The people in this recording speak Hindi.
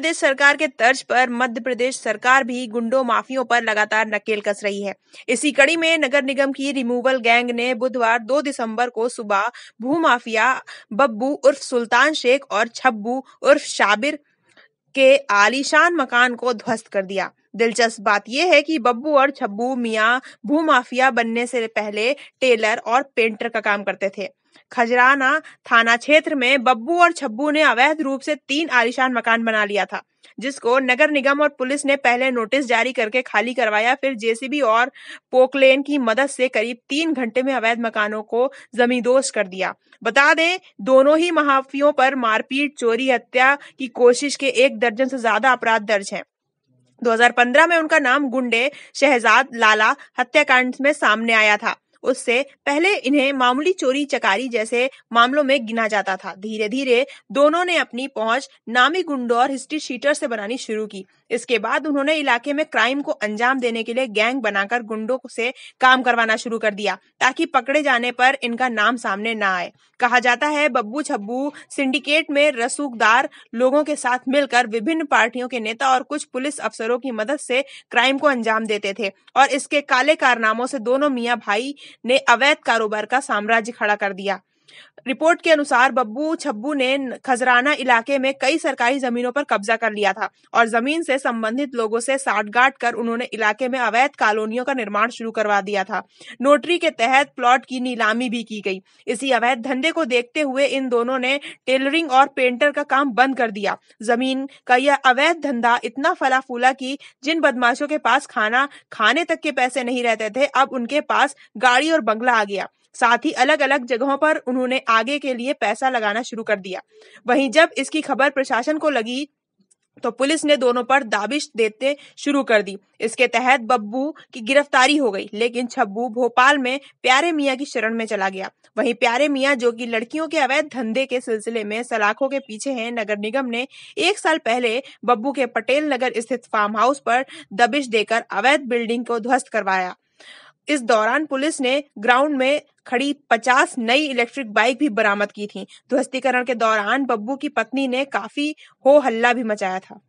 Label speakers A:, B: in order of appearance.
A: प्रदेश सरकार के तर्ज पर मध्य प्रदेश सरकार भी गुंडों माफियों पर लगातार नकेल कस रही है इसी कड़ी में नगर निगम की रिमूवल गैंग ने बुधवार 2 दिसंबर को सुबह भूमाफिया बब्बू उर्फ सुल्तान शेख और छब्बू उर्फ शाबिर के आलीशान मकान को ध्वस्त कर दिया दिलचस्प बात यह है कि बब्बू और छब्बू मियाँ भूमाफिया बनने से पहले टेलर और पेंटर का काम करते थे खजराना थाना क्षेत्र में बब्बू और छब्बू ने अवैध रूप से तीन आलीशान मकान बना लिया था जिसको नगर निगम और पुलिस ने पहले नोटिस जारी करके खाली करवाया फिर जेसीबी और पोकलेन की मदद से करीब तीन घंटे में अवैध मकानों को जमींदोज कर दिया बता दें दोनों ही महाफियों पर मारपीट चोरी हत्या की कोशिश के एक दर्जन से ज्यादा अपराध दर्ज हैं 2015 में उनका नाम गुंडे शहजाद लाला हत्याकांड में सामने आया था उससे पहले इन्हें मामूली चोरी चकारी जैसे मामलों में गिना जाता था धीरे धीरे दोनों ने अपनी पहुंच नामी गुंडों और हिस्ट्री शीटर से बनानी शुरू की इसके बाद उन्होंने इलाके में क्राइम को अंजाम देने के लिए गैंग बनाकर गुंडों से काम करवाना शुरू कर दिया ताकि पकड़े जाने पर इनका नाम सामने न आए कहा जाता है बब्बू छब्बू सिंडिकेट में रसूखदार लोगों के साथ मिलकर विभिन्न पार्टियों के नेता और कुछ पुलिस अफसरों की मदद से क्राइम को अंजाम देते थे और इसके काले कारनामों से दोनों मियाँ भाई ने अवैध कारोबार का साम्राज्य खड़ा कर दिया रिपोर्ट के अनुसार बब्बू छब्बू ने खजराना इलाके में कई सरकारी जमीनों पर कब्जा कर लिया था और जमीन से संबंधित लोगों से साठगांठ कर उन्होंने इलाके में अवैध कॉलोनियों का निर्माण शुरू करवा दिया था नोटरी के तहत प्लॉट की नीलामी भी की गई इसी अवैध धंधे को देखते हुए इन दोनों ने टेलरिंग और पेंटर का काम बंद कर दिया जमीन का यह अवैध धंधा इतना फला फूला की जिन बदमाशों के पास खाना खाने तक के पैसे नहीं रहते थे अब उनके पास गाड़ी और बंगला आ गया साथ ही अलग अलग जगहों पर उन्होंने आगे के लिए पैसा लगाना शुरू कर दिया वहीं जब इसकी खबर प्रशासन को लगी तो पुलिस ने दोनों पर दाबिश देते शुरू कर दी इसके तहत बब्बू की गिरफ्तारी हो गई लेकिन छब्बू भोपाल में प्यारे मियाँ की शरण में चला गया वहीं प्यारे मियाँ जो कि लड़कियों के अवैध धंधे के सिलसिले में सलाखों के पीछे हैं नगर निगम ने एक साल पहले बब्बू के पटेल नगर स्थित फार्म हाउस पर दबिश देकर अवैध बिल्डिंग को ध्वस्त करवाया इस दौरान पुलिस ने ग्राउंड में खड़ी 50 नई इलेक्ट्रिक बाइक भी बरामद की थी ध्वस्तीकरण के दौरान बब्बू की पत्नी ने काफी हो हल्ला भी मचाया था